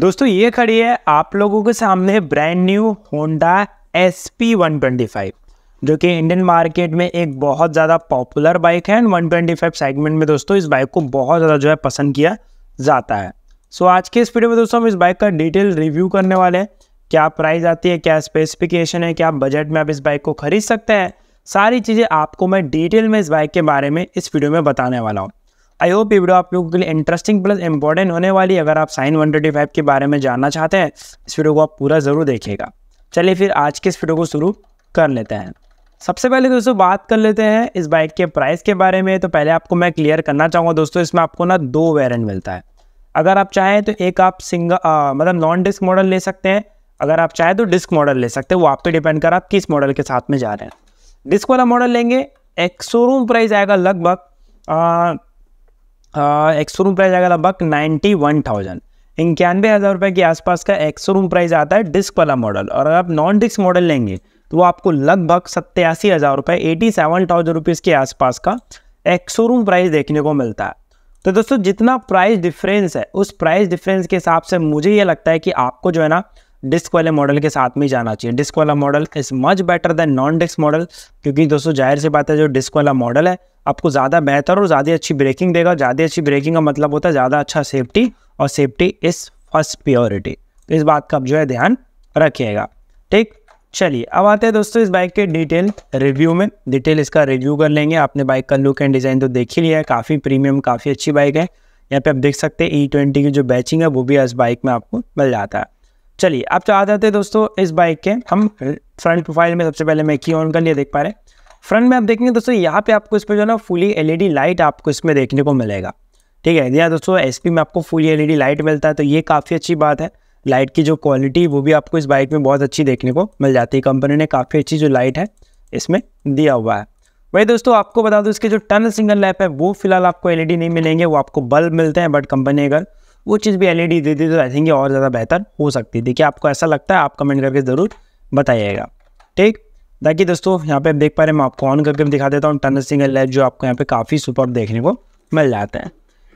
दोस्तों ये खड़ी है आप लोगों के सामने brand new Honda S P one twenty five जो कि इंडियन मार्केट में एक बहुत ज़्यादा पॉपुलर बाइक है and one twenty five segment में दोस्तों इस बाइक को बहुत ज़्यादा जो है पसंद किया जाता है सो so, आज के इस वीडियो में दोस्तों हम इस बाइक का डिटेल रिव्यू करने वाले हैं क्या प्राइस आती है क्या स्पेसिफिकेशन है क्या बजट में आप इस बाइक को खरीद सकते हैं सारी चीज़ें आपको मैं डिटेल में इस बाइक के बारे में इस वीडियो में बताने वाला हूँ आई होप ये वीडियो आप लोगों के लिए इंटरेस्टिंग प्लस इंपॉर्टेंट होने वाली है अगर आप साइन वन ट्वेंटी फाइव के बारे में जानना चाहते हैं इस वीडियो को आप पूरा ज़रूर देखिएगा चलिए फिर आज के इस वीडियो को शुरू कर लेते हैं सबसे पहले दोस्तों बात कर लेते हैं इस बाइक के प्राइस के बारे में तो पहले आपको मैं क्लियर करना चाहूँगा दोस्तों इसमें आपको ना दो वेरियंट मिलता है अगर आप चाहें तो एक आप सिंगल मतलब नॉन डिस्क मॉडल ले सकते हैं अगर आप चाहें तो डिस्क मॉडल ले सकते हैं वो आप पे डिपेंड कर आप किस मॉडल के साथ में जा रहे हैं डिस्क वाला मॉडल लेंगे एक शोरूम प्राइस आएगा लगभग एक्सोरूम शोरूम प्राइस आएगा लगभग नाइन्टी वन थाउजेंड इक्यानवे हज़ार रुपये के आसपास का एक्सोरूम शोरूम प्राइस आता है डिस्क वाला मॉडल और अगर आप नॉन डिस्क मॉडल लेंगे तो वो आपको लगभग सत्तासी हज़ार रुपये एटी सेवन थाउजेंड रुपीज़ के आसपास का एक्सोरूम शोरूम प्राइस देखने को मिलता है तो दोस्तों जितना प्राइस डिफरेंस है उस प्राइस डिफरेंस के हिसाब से मुझे ये लगता है कि आपको जो है ना डिस्क वाले मॉडल के साथ में ही जाना चाहिए डिस्क वाला model is much better than non disc model क्योंकि दोस्तों जाहिर सी बात है जो डिस्क वाला मॉडल है आपको ज़्यादा बेहतर और ज़्यादा अच्छी ब्रेकिंग देगा ज़्यादा अच्छी ब्रेकिंग का मतलब होता है ज़्यादा अच्छा सेफ्टी और सेफ्टी इज़ फर्स्ट प्योरिटी तो इस बात का आप जो है ध्यान रखिएगा ठीक चलिए अब आते हैं दोस्तों इस बाइक के डिटेल रिव्यू में डिटेल इसका रिव्यू कर लेंगे आपने बाइक का लुक एंड डिज़ाइन तो देख ही लिया है काफ़ी प्रीमियम काफ़ी अच्छी बाइक है यहाँ पे आप देख सकते हैं ई e ट्वेंटी की जो बैचिंग है वो भी इस बाइक में आपको मिल जाता है चलिए आप तो आ जाते हैं दोस्तों इस बाइक के हम फ्रंट प्रोफाइल में सबसे पहले मैं की ऑन कर लिया देख पा रहे फ्रंट में आप देखेंगे दोस्तों यहाँ पे आपको इस पर जो है ना फुली एलईडी लाइट आपको इसमें देखने को मिलेगा ठीक है या दोस्तों एस में आपको फुली एलईडी लाइट मिलता है तो ये काफ़ी अच्छी बात है लाइट की जो क्वालिटी वो भी आपको इस बाइक में बहुत अच्छी देखने को मिल जाती है कंपनी ने काफ़ी अच्छी जो लाइट है इसमें दिया हुआ है वही दोस्तों आपको बता दो इसके जो टन सिंगल लैप है वो फिलहाल आपको एलईडी नहीं मिलेंगे वो आपको बल्ब मिलते हैं बट कंपनी अगर वो चीज़ भी डी e दे देती तो आई थिंक ये और ज़्यादा बेहतर हो सकती थी देखिए आपको ऐसा लगता है आप कमेंट करके ज़रूर बताइएगा ठीक ताकि दोस्तों यहाँ पे आप देख पा रहे हैं मैं आपको ऑन करके दिखा देता हूँ टनल सिंगल लाइट जो आपको यहाँ पे काफ़ी सुपर देखने को मिल जाते हैं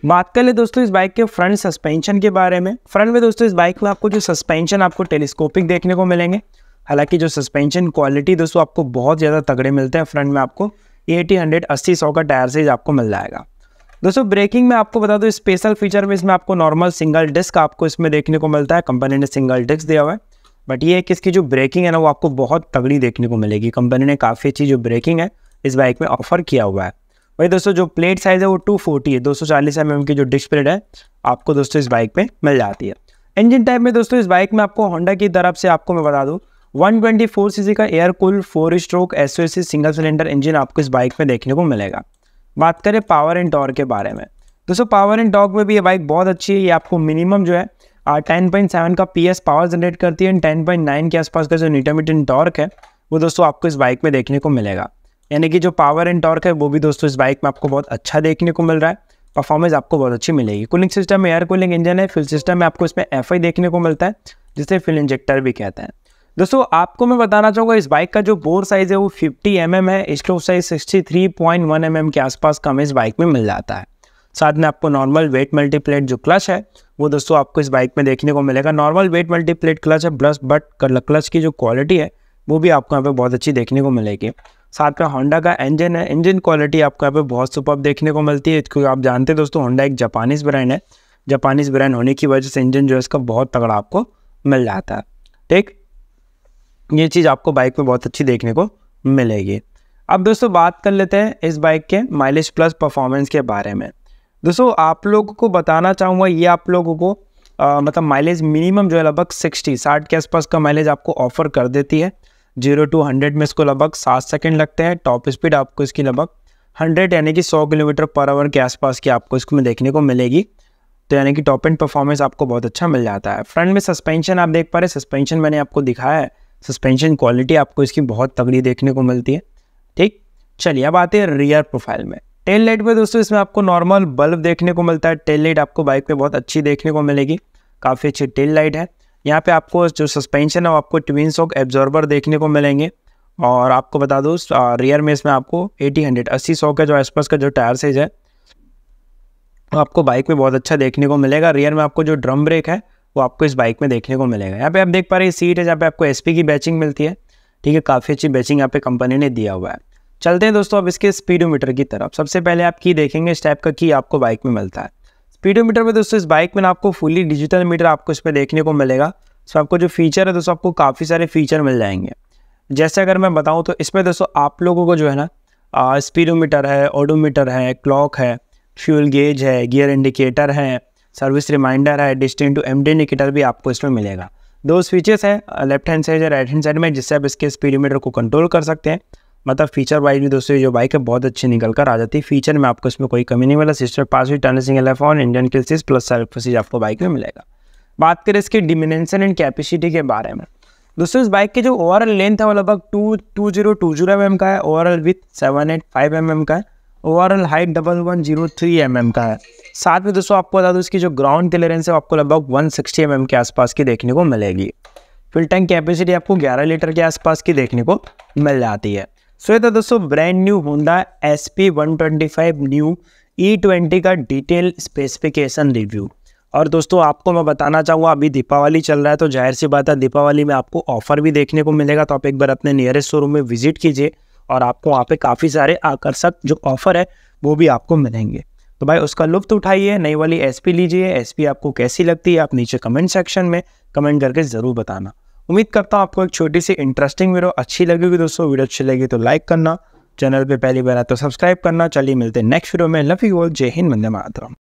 बात कर ले दोस्तों इस बाइक के फ्रंट सस्पेंशन के बारे में फ्रंट में दोस्तों इस बाइक में आपको जो सस्पेंशन आपको टेलीस्कोपिक देखने को मिलेंगे हालांकि जो सस्पेंशन क्वालिटी दोस्तों आपको बहुत ज़्यादा तगड़े मिलते हैं फ्रंट में आपको एटी हंड्रेड अस्सी सौ का टायर साइज आपको मिल जाएगा दोस्तों ब्रेकिंग में आपको बता दूँ स्पेशल फीचर में इसमें आपको नॉर्मल सिंगल डिस्क आपको इसमें देखने को मिलता है कंपनी ने सिंगल डिस्क दिया हुआ है बट ये है कि इसकी जो ब्रेकिंग है ना वो आपको बहुत तगड़ी देखने को मिलेगी कंपनी ने काफ़ी अच्छी जो ब्रेकिंग है इस बाइक में ऑफर किया हुआ है वही दोस्तों जो प्लेट साइज़ है वो टू है दो सौ चालीस एम की जो डिस्क प्लेट है आपको दोस्तों इस बाइक में मिल जाती है इंजन टाइप में दोस्तों इस बाइक में आपको होंडा की तरफ से आपको मैं बता दूँ 124 सीसी का air cool four stroke S single cylinder engine आपको इस बाइक में देखने को मिलेगा बात करें पावर एंड टॉर्क के बारे में दोस्तों पावर एंड टॉर्क में भी ये बाइक बहुत अच्छी है ये आपको मिनिमम जो है टेन पॉइंट सेवन का पी एस पावर जनरेट करती है एंड टेन पॉइंट नाइन के आसपास का जो इंटरमीडियन टॉर्क है वो दोस्तों आपको इस बाइक में देखने को मिलेगा यानी कि जो पावर एंड टॉर्क है वो भी दोस्तों इस बाइक में आपको बहुत अच्छा देखने को मिल रहा है परफॉर्मेंस आपको बहुत अच्छी मिलेगी कूलिंग सिस्टम में एयर कूलिंग इंजन है फिल सिस्टम में आपको इसमें एफ देखने को मिलता है जिसे फिल इंजेक्टर भी कहते हैं दोस्तों आपको मैं बताना चाहूँगा इस बाइक का जो बोर साइज़ है वो 50 एम mm है स्टोव साइज 63.1 mm के आसपास का हमें इस बाइक में मिल जाता है साथ में आपको नॉर्मल वेट मल्टीप्लेट जो क्लच है वो दोस्तों आपको इस बाइक में देखने को मिलेगा नॉर्मल वेट मल्टीप्लेट क्लच है ब्लस बट क्लच की जो क्वालिटी है वो भी आपको यहाँ पे बहुत अच्छी देखने को मिलेगी साथ में होंडा का इंजन है इंजन क्वालिटी आपको यहाँ पे बहुत सुपर देखने को मिलती है क्योंकि आप जानते हैं दोस्तों होंडा एक जापानीज़ ब्रांड है जापानीज़ ब्रांड होने की वजह से इंजन जो है इसका बहुत तगड़ा आपको मिल जाता है ठीक ये चीज़ आपको बाइक में बहुत अच्छी देखने को मिलेगी अब दोस्तों बात कर लेते हैं इस बाइक के माइलेज प्लस परफॉर्मेंस के बारे में दोस्तों आप लोगों को बताना चाहूँगा ये आप लोगों को आ, मतलब माइलेज मिनिमम जो है लगभग सिक्सटी साठ के आसपास का माइलेज आपको ऑफर कर देती है जीरो टू हंड्रेड में इसको लगभग सात सेकेंड लगते हैं टॉप स्पीड आपको इसकी लगभग हंड्रेड यानी कि सौ किलोमीटर पर आवर के आसपास की आपको इसको में देखने को मिलेगी तो यानी कि टॉप एंड परफॉर्मेंस आपको बहुत अच्छा मिल जाता है फ्रंट में सस्पेंशन आप देख पा रहे सस्पेंशन मैंने आपको दिखाया है सस्पेंशन क्वालिटी आपको इसकी बहुत तगड़ी देखने को मिलती है ठीक चलिए अब आते हैं रियर प्रोफाइल में टेल लाइट में दोस्तों इसमें आपको नॉर्मल बल्ब देखने को मिलता है टेल लाइट आपको बाइक पे बहुत अच्छी देखने को मिलेगी काफ़ी अच्छी टेल लाइट है यहाँ पे आपको जो सस्पेंशन है वो आपको ट्विन सॉक एब्जॉर्बर देखने को मिलेंगे और आपको बता दो रियर में इसमें आपको एटी हंड्रेड अस्सी सौ का जो आसपास का जो टायर साइज है आपको बाइक में बहुत अच्छा देखने को मिलेगा रियर में आपको जो ड्रम ब्रेक है वो आपको इस बाइक में देखने को मिलेगा यहाँ पे आप देख पा रहे हैं सीट है जहाँ पे आपको एस की बैचिंग मिलती है ठीक है काफ़ी अच्छी बैचिंग यहाँ पे कंपनी ने दिया हुआ है चलते हैं दोस्तों अब इसके स्पीडोमीटर की तरफ सबसे पहले आप की देखेंगे इस टाइप का की आपको बाइक में मिलता है स्पीडोमीटर में दोस्तों इस बाइक में आपको फुली डिजिटल मीटर आपको इसमें देखने को मिलेगा इसमें आपको जो फीचर है दोस्तों आपको काफ़ी सारे फीचर मिल जाएंगे जैसे अगर मैं बताऊँ तो इसमें दोस्तों आप लोगों को जो है ना स्पीडोमीटर है ऑडोमीटर है क्लॉक है फ्यूल गेज है गियर इंडिकेटर है सर्विस रिमाइंडर है डिस्टिंग टू एम इंडिकेटर भी आपको इसमें मिलेगा दो फीचर्स हैं लेफ्ट हैंड साइड या राइट हैंड साइड में जिससे आप इसके स्पीडोमीटर को कंट्रोल कर सकते हैं मतलब फीचर वाइज भी दोस्तों जो बाइक है बहुत अच्छी निकल कर आ जाती है फीचर में आपको इसमें कोई कमी नहीं मिला सिस्टर पास हुई टर्न सिंगल एफ ऑन इंडियन किल्सिस प्लस सीज आपको बाइक में मिलेगा बात करें इसकी डिमिनेशन एंड कैपेसिटी के बारे में दोस्तों इस बाइक के जो ओवरऑल लेंथ है वो लगभग two two zero two zero M M का है overall width seven eight five M M का है overall height double one zero three M M का है साथ में दोस्तों आपको बता दूँ इसकी जो ग्राउंड क्लियरेंस है आपको लगभग वन सिक्सटी एम एम के आसपास की देखने को मिलेगी फिल टैंक कैपेसिटी आपको ग्यारह लीटर के आसपास की देखने को मिल जाती है सो ये था दोस्तों brand new Honda S P one twenty five new E twenty का डिटेल स्पेसिफिकेशन रिव्यू और दोस्तों आपको मैं बताना चाहूँगा अभी दीपावली चल रहा है तो जाहिर सी बात है दीपावली में आपको ऑफर भी देखने को मिलेगा तो आप एक बार अपने नियरेस्ट शोरूम में विजिट कीजिए और आपको वहाँ पे काफ़ी सारे आकर्षक जो ऑफर है वो भी आपको मिलेंगे तो भाई उसका लुफ्त उठाइए नई वाली एसपी लीजिए एसपी आपको कैसी लगती है आप नीचे कमेंट सेक्शन में कमेंट करके ज़रूर बताना उम्मीद करता हूँ आपको एक छोटी सी इंटरेस्टिंग वीडियो अच्छी लगेगी दोस्तों वीडियो अच्छी लगी तो लाइक करना चैनल पे पहली बार आए तो सब्सक्राइब करना चलिए मिलते हैं नेक्स्ट वीडियो में लव यू ऑल जय हिंद मंदे मातरम